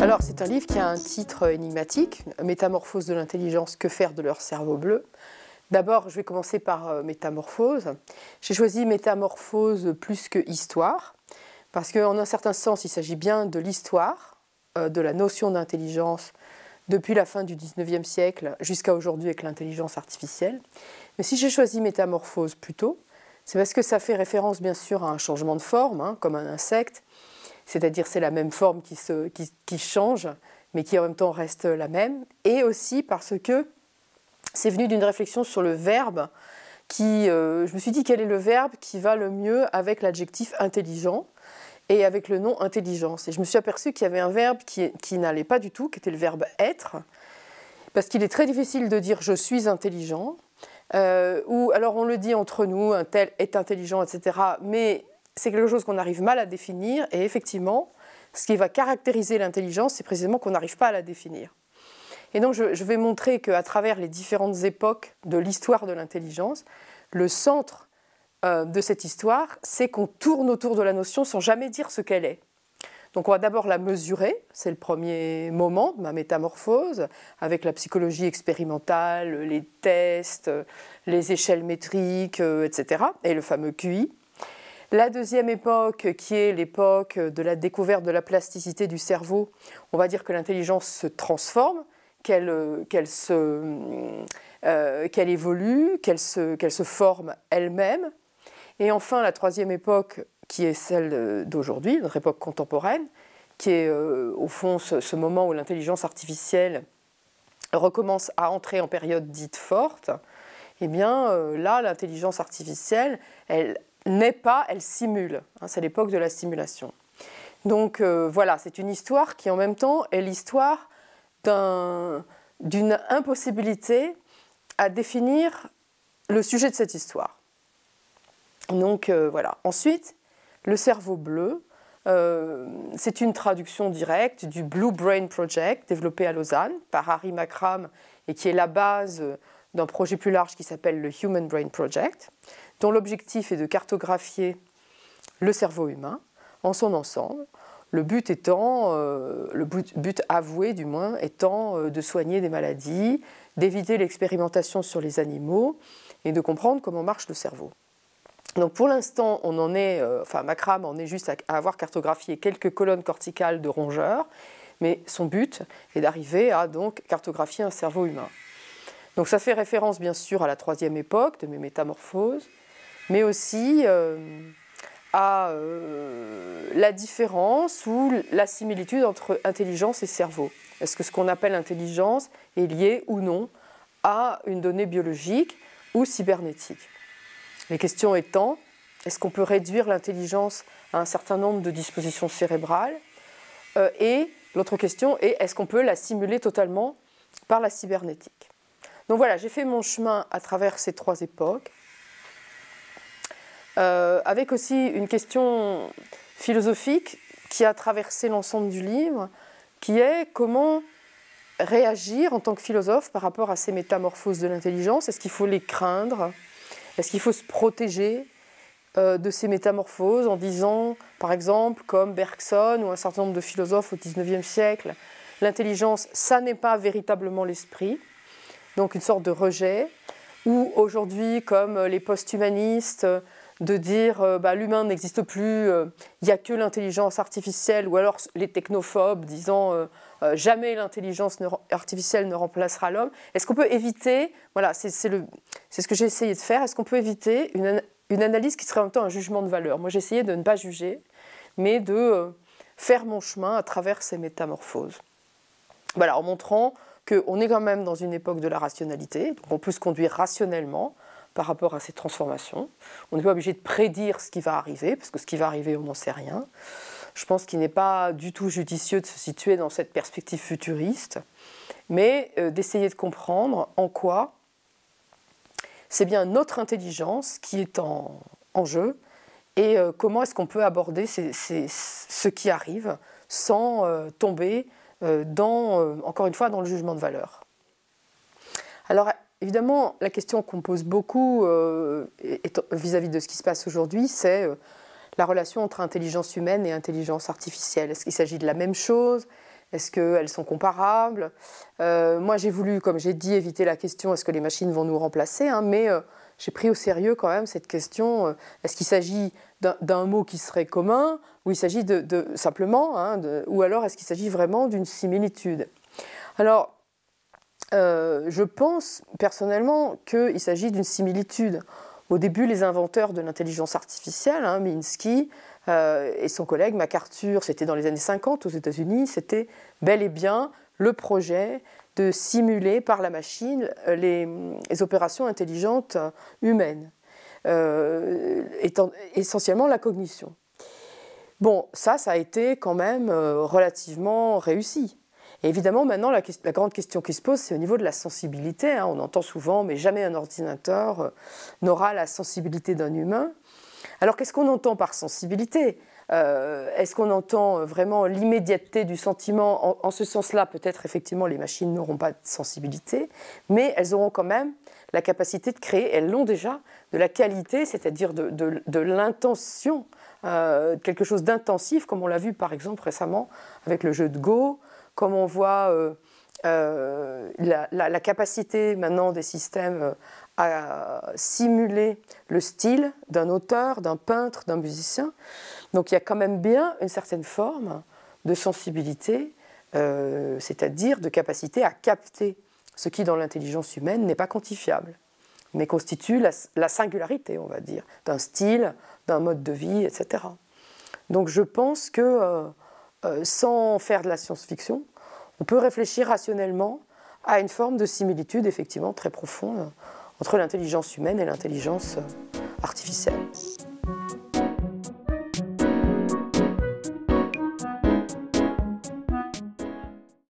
Alors, c'est un livre qui a un titre énigmatique, Métamorphose de l'intelligence, que faire de leur cerveau bleu D'abord, je vais commencer par euh, Métamorphose. J'ai choisi Métamorphose plus que Histoire, parce qu'en un certain sens, il s'agit bien de l'histoire, euh, de la notion d'intelligence depuis la fin du 19e siècle jusqu'à aujourd'hui avec l'intelligence artificielle. Mais si j'ai choisi Métamorphose plutôt, c'est parce que ça fait référence bien sûr à un changement de forme, hein, comme un insecte, c'est-à-dire c'est la même forme qui, se, qui, change, mais qui en même temps reste la même, et aussi parce que c'est venu d'une réflexion sur le verbe, qui, euh, je me suis dit quel est le verbe qui va le mieux avec l'adjectif intelligent et avec le nom intelligence. Et je me suis aperçu qu'il y avait un verbe qui, n'allait pas du tout, qui était le verbe être, parce qu'il est très difficile de dire je suis intelligent, euh, ou alors on le dit entre nous, un tel est intelligent, etc. Mais c'est quelque chose qu'on arrive mal à définir et effectivement, ce qui va caractériser l'intelligence, c'est précisément qu'on n'arrive pas à la définir. Et donc je, vais montrer qu'à travers les différentes époques de l'histoire de l'intelligence, le centre euh, de cette histoire, c'est qu'on tourne autour de la notion sans jamais dire ce qu'elle est. Donc on va d'abord la mesurer, c'est le premier moment de ma métamorphose, avec la psychologie expérimentale, les tests, les échelles métriques, euh, etc., et le fameux QI. La deuxième époque, qui est l'époque de la découverte de la plasticité du cerveau, on va dire que l'intelligence se transforme, qu'elle euh, se, euh, qu'elle évolue, qu'elle se, qu'elle se forme elle-même. Et enfin, la troisième époque, qui est celle d'aujourd'hui, notre époque contemporaine, qui est euh, au fond ce, moment où l'intelligence artificielle recommence à entrer en période dite forte, eh bien là, l'intelligence artificielle, elle n'est pas, elle simule. Hein, c'est l'époque de la simulation. Donc euh, voilà, c'est une histoire qui en même temps est l'histoire d'une impossibilité à définir le sujet de cette histoire. Donc euh, voilà. Ensuite, le cerveau bleu, euh, c'est une traduction directe du Blue Brain Project développé à Lausanne par Harry Makram et qui est la base d'un projet plus large qui s'appelle le Human Brain Project, dont l'objectif est de cartographier le cerveau humain en son ensemble, le but étant, euh, le but, avoué du moins, étant euh, de soigner des maladies, d'éviter l'expérimentation sur les animaux et de comprendre comment marche le cerveau. Donc pour l'instant, on en est, euh, enfin Macram en est juste à, à avoir cartographié quelques colonnes corticales de rongeurs, mais son but est d'arriver à donc cartographier un cerveau humain. Donc ça fait référence bien sûr à la troisième époque de mes métamorphoses, mais aussi euh, à euh, la différence ou la similitude entre intelligence et cerveau. Est-ce que ce qu'on appelle intelligence est lié ou non à une donnée biologique ou cybernétique Les questions étant, est-ce qu'on peut réduire l'intelligence à un certain nombre de dispositions cérébrales euh, Et l'autre question est, est-ce qu'on peut la simuler totalement par la cybernétique donc voilà, j'ai fait mon chemin à travers ces trois époques, euh, avec aussi une question philosophique qui a traversé l'ensemble du livre, qui est comment réagir en tant que philosophe par rapport à ces métamorphoses de l'intelligence Est-ce qu'il faut les craindre Est-ce qu'il faut se protéger euh, de ces métamorphoses en disant, par exemple, comme Bergson ou un certain nombre de philosophes au XIXe siècle, l'intelligence, ça n'est pas véritablement l'esprit donc une sorte de rejet, ou aujourd'hui, comme euh, les post-humanistes, euh, de dire euh, bah, l'humain n'existe plus, il n'y a que l'intelligence artificielle, ou alors les technophobes disant jamais l'intelligence artificielle ne remplacera l'homme. Est-ce qu'on peut éviter, voilà, c'est ce que j'ai essayé de faire, est-ce qu'on peut éviter une, une, analyse qui serait en même temps un jugement de valeur Moi, j'ai essayé de ne pas juger, mais de faire mon chemin à travers ces métamorphoses. Voilà, en montrant on est quand même dans une époque de la rationalité, donc on peut se conduire rationnellement par rapport à ces transformations. On n'est pas obligé de prédire ce qui va arriver, parce que ce qui va arriver, on n'en sait rien. Je pense qu'il n'est pas du tout judicieux de se situer dans cette perspective futuriste, mais euh, d'essayer de comprendre en quoi c'est bien notre intelligence qui est en, jeu et euh, comment est-ce qu'on peut aborder ce qui arrive sans euh, tomber euh, dans, euh, encore une fois, dans le jugement de valeur. Alors, évidemment, la question qu'on pose beaucoup euh, vis-à-vis de ce qui se passe aujourd'hui, c'est la relation entre intelligence humaine et intelligence artificielle. Est-ce qu'il s'agit de la même chose Est-ce qu'elles sont comparables Moi, j'ai voulu, comme j'ai dit, éviter la question est-ce que les machines vont nous remplacer hein, Mais j'ai pris au sérieux quand même cette question est-ce qu'il s'agit d'un mot qui serait commun, ou il s'agit de, simplement, hein, ou alors est-ce qu'il s'agit vraiment d'une similitude Alors, euh, je pense personnellement qu'il s'agit d'une similitude. Au début, les inventeurs de l'intelligence artificielle, hein, Minsky euh, et son collègue MacArthur, c'était dans les années 50 aux États-Unis, c'était bel et bien le projet de simuler par la machine euh, les opérations intelligentes humaines. Euh, étant essentiellement la cognition. Bon, ça, ça a été quand même euh, relativement réussi. évidemment, maintenant, la, grande question qui se pose, c'est au niveau de la sensibilité. Hein. On entend souvent, mais jamais un ordinateur euh, n'aura la sensibilité d'un humain. Alors, qu'est-ce qu'on entend par sensibilité Est-ce qu'on entend vraiment l'immédiateté du sentiment en, ce sens-là, peut-être effectivement, les machines n'auront pas de sensibilité, mais elles auront quand même la capacité de créer, elles l'ont déjà, de la qualité, c'est-à-dire de, l'intention, euh, quelque chose d'intensif, comme on l'a vu par exemple récemment avec le jeu de Go, comme on voit euh, euh, la, la, capacité maintenant des systèmes à simuler le style d'un auteur, d'un peintre, d'un musicien. Donc il y a quand même bien une certaine forme de sensibilité, c'est-à-dire de capacité à capter ce qui dans l'intelligence humaine n'est pas quantifiable, mais constitue la, singularité, on va dire, d'un style, d'un mode de vie, etc. Donc je pense que euh, euh, sans faire de la science-fiction, on peut réfléchir rationnellement à une forme de similitude effectivement très profonde euh, entre l'intelligence humaine et l'intelligence artificielle.